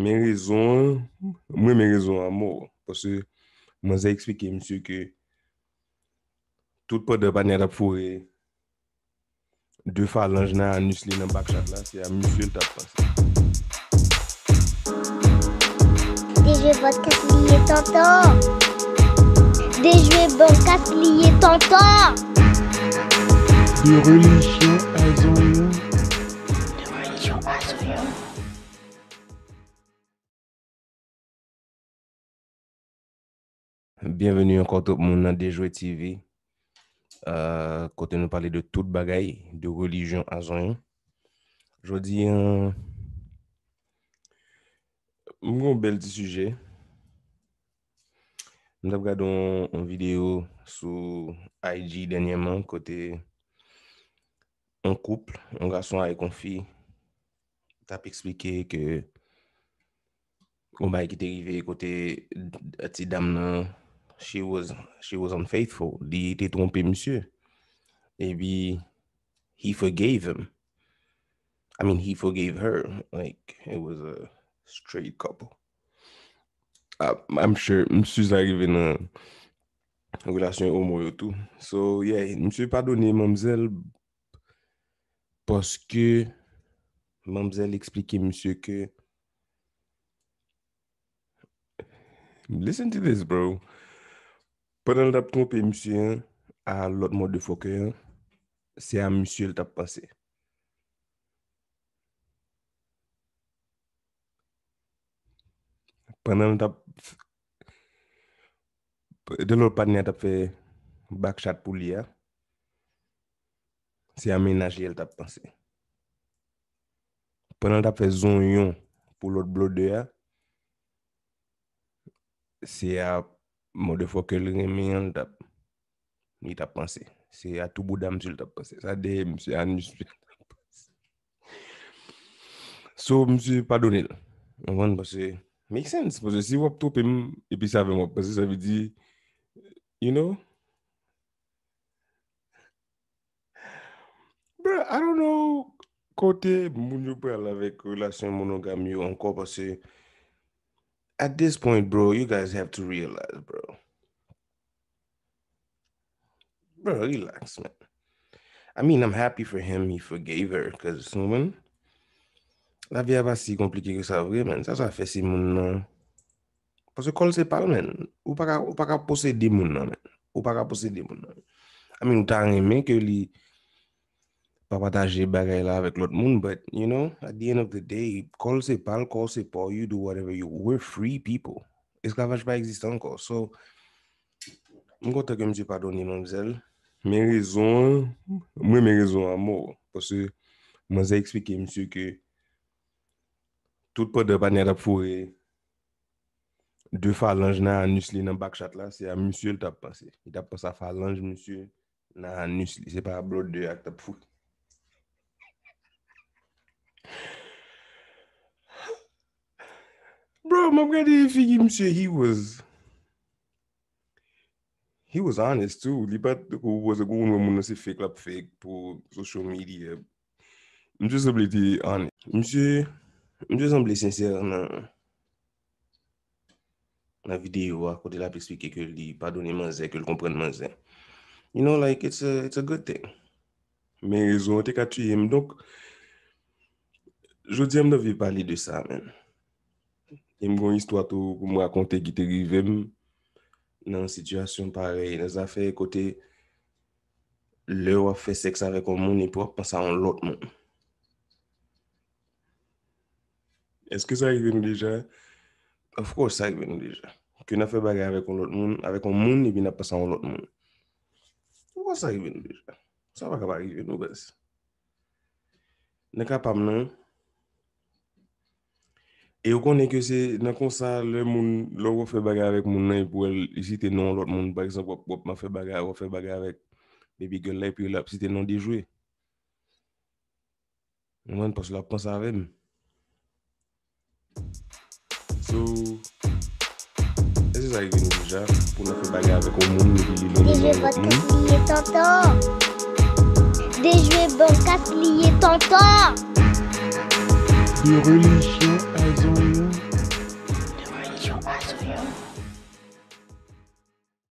Mwen mwen rezon, mwen mwen rezon, amou. Pwese mwen ze ekspike msye ke tout po de banyan ap fure dwe fa lanj nan anusli nan bak chakla. Se a msye lta prase. De jwe bon katliye tantan. De jwe bon katliye tantan. De relisyon azoyan. De relisyon azoyan. Bienveni an kontop moun nan Dejwe TV kote euh, nou pale de tout bagay de religion a zon. Jodi an moun bel di suje moun tab gado an video sou IG denye man kote an kouple, an gason ay konfi tap eksplike ke moun bay ki te rive euh, kote ati dam nan she was she was unfaithful. Il était trompé, monsieur. Maybe he forgave him. I mean, he forgave her. Like it was a straight couple. Uh, I, am sure Msie's not even a relation homo et tout. So yeah, Monsieur pardonné Mademoiselle parce que Mademoiselle expliquait Monsieur que. Listen to this, bro. Pwè nan lè tap konpè msiyen a lòt modi fokè yon, se a msiyen lè tap panse. Pwè nan lè tap... E dè lòt panen ya tap fè bakchat pou li ya, se a menajye lè tap panse. Pwè nan lè tap fè zon yon pou lòt blode ya, se a... Mwode fok el gen men yon tap, mi tap panse, se atou boudan msye l tap panse, sa de msye an msye l tap panse. So msye padonil, mwen panse, make sense panse, si wap toupe m, epi save m wap panse, sa vi di, you know? Bro, I don't know, kote moun yon pe alavek relasyon mounon gam yo anko panse, at this point, bro, you guys have to realize, bro. Bro, relax, man. I mean, I'm happy for him. He forgave her because someone. La vie n'est si compliquée que ça, vrai, man. Ça, ça fait si moun Parce que man. Ou pas posséder moun man. Ou pas posséder moun I mean, ou ta Li... pa pataje bagay la vek lot moun, but, you know, at the end of the day, kol se pal, kol se pa, you do whatever you want, we're free people, eskavaj pa existan ko, so, mwen konta ke mse padoni, mwen zel, mwen rezon, mwen mwen rezon, amou, mwen zek spike mse ke, tout pot de pa nye tap fure, mwen se, de fa lanj nan anusli nan bakchat la, se a mse l tap pase, de pa sa fa lanj mse, nan anusli, se pa blot de ak tap fure, Bro, m ap gade figi mse, he was he was honest too. Li pat kou wazekou nou moun ase fake la p fake pou social media. Mse seble di honest. Mse, m seble sincer nan nan videyo akot el ap ekspike ke li padone man zè, ke l kompren man zè. You know, like, it's a good thing. Men rezon, teka tuyem. Donk, jodi am devye pali de sa men. Yen mwen yistwa tou mwen akonte ki te rivem nan sityasyon parey. Nè zafè kote le wafè seks avèk an moun, ni pou ap pasa an lot moun. Eske sa rivem deja? Afwa sa rivem deja? Kè na fè bagè avèk an lot moun, avèk an moun, ni pou ap pasa an lot moun. Afwa sa rivem deja? Sa wak avèk avèk an lot moun. Nè kapam nan... E yo konen ke se, nan konsa, lè moun, lò wò fè baga wèk moun nan, pou el, isi te nan lòt moun, par exemple, wò fè baga wò fè baga wèk, lebi gèl la, epi lè, api si te nan di jwe. Mwen, pas la pronsa ren. So, esi zay genou jè, pou lò fè baga wèk, wò moun, wèk, wèk, wèk. De jwe bon kat liye tonton! De jwe bon kat liye tonton! De relij!